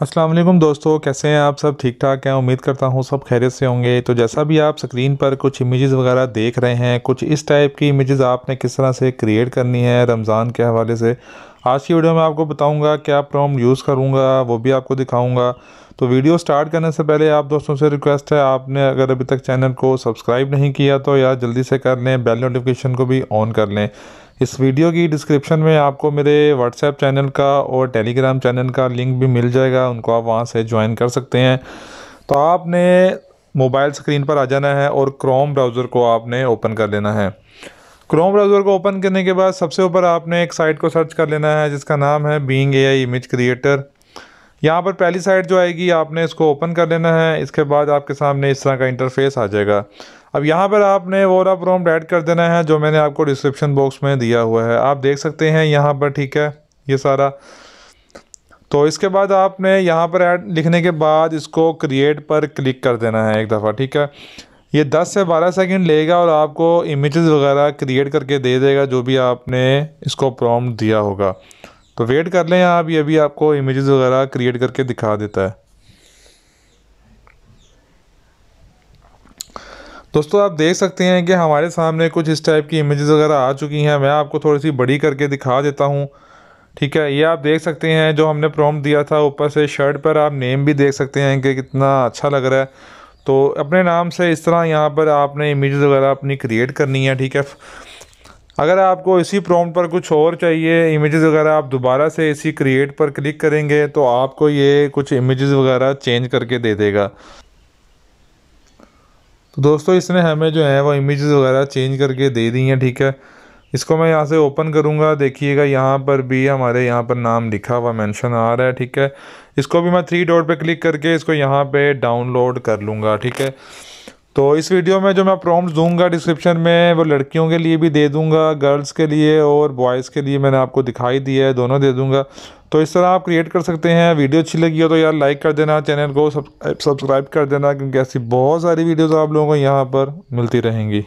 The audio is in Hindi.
असलम दोस्तों कैसे हैं आप सब ठीक ठाक हैं उम्मीद करता हूँ सब खैरियत से होंगे तो जैसा भी आप स्क्रीन पर कुछ इमेजेस वगैरह देख रहे हैं कुछ इस टाइप की इमेजेस आपने किस तरह से क्रिएट करनी है रमज़ान के हवाले से आज की वीडियो में आपको बताऊंगा क्या प्रॉम यूज़ करूंगा वो भी आपको दिखाऊँगा तो वीडियो स्टार्ट करने से पहले आप दोस्तों से रिक्वेस्ट है आपने अगर अभी तक चैनल को सब्सक्राइब नहीं किया तो यार जल्दी से कर लें बेल नोटिफिकेशन को भी ऑन कर लें इस वीडियो की डिस्क्रिप्शन में आपको मेरे व्हाट्सएप चैनल का और टेलीग्राम चैनल का लिंक भी मिल जाएगा उनको आप वहाँ से ज्वाइन कर सकते हैं तो आपने मोबाइल स्क्रीन पर आ जाना है और क्रोम ब्राउज़र को आपने ओपन कर लेना है क्रोम ब्राउज़र को ओपन करने के बाद सबसे ऊपर आपने एक साइट को सर्च कर लेना है जिसका नाम है Bing A I image creator यहाँ पर पहली साइड जो आएगी आपने इसको ओपन कर लेना है इसके बाद आपके सामने इस तरह का इंटरफेस आ जाएगा अब यहाँ पर आपने वोरा प्रोम्प्ट ऐड कर देना है जो मैंने आपको डिस्क्रिप्शन बॉक्स में दिया हुआ है आप देख सकते हैं यहाँ पर ठीक है ये सारा तो इसके बाद आपने यहाँ पर ऐड लिखने के बाद इसको क्रिएट पर क्लिक कर देना है एक दफ़ा ठीक है ये 10 से 12 सेकंड लेगा और आपको इमेजेस वगैरह क्रिएट करके दे देगा जो भी आपने इसको प्रॉम्प्ट दिया होगा तो वेट कर लें आप ये भी आपको इमेजेस वगैरह क्रिएट करके दिखा देता है दोस्तों आप देख सकते हैं कि हमारे सामने कुछ इस टाइप की इमेजेस वगैरह आ चुकी हैं मैं आपको थोड़ी सी बड़ी करके दिखा देता हूँ ठीक है ये आप देख सकते हैं जो हमने प्रॉम्प्ट दिया था ऊपर से शर्ट पर आप नेम भी देख सकते हैं कि कितना अच्छा लग रहा है तो अपने नाम से इस तरह यहाँ पर आपने इमेज वगैरह अपनी क्रिएट करनी है ठीक है अगर आपको इसी प्रॉम्प्ट पर कुछ और चाहिए इमेजेस वगैरह आप दोबारा से इसी क्रिएट पर क्लिक करेंगे तो आपको ये कुछ इमेजेस वगैरह चेंज करके दे देगा तो दोस्तों इसने हमें जो है वो इमेजेस वगैरह चेंज करके दे दी हैं ठीक है इसको मैं यहाँ से ओपन करूँगा देखिएगा यहाँ पर भी हमारे यहाँ पर नाम लिखा हुआ मैंशन आ रहा है ठीक है इसको भी मैं थ्री डॉट पर क्लिक करके इसको यहाँ पर डाउनलोड कर लूँगा ठीक है तो इस वीडियो में जो मैं प्रॉम्प्ट दूंगा डिस्क्रिप्शन में वो लड़कियों के लिए भी दे दूंगा गर्ल्स के लिए और बॉयज़ के लिए मैंने आपको दिखाई दिया है दोनों दे दूंगा तो इस तरह आप क्रिएट कर सकते हैं वीडियो अच्छी लगी हो तो यार लाइक कर देना चैनल को सब्सक्राइब कर देना क्योंकि ऐसी बहुत सारी वीडियोज़ आप लोगों को यहाँ पर मिलती रहेंगी